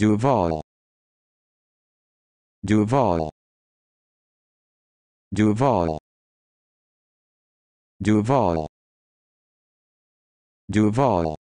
Duval Duval Duval Duval Duval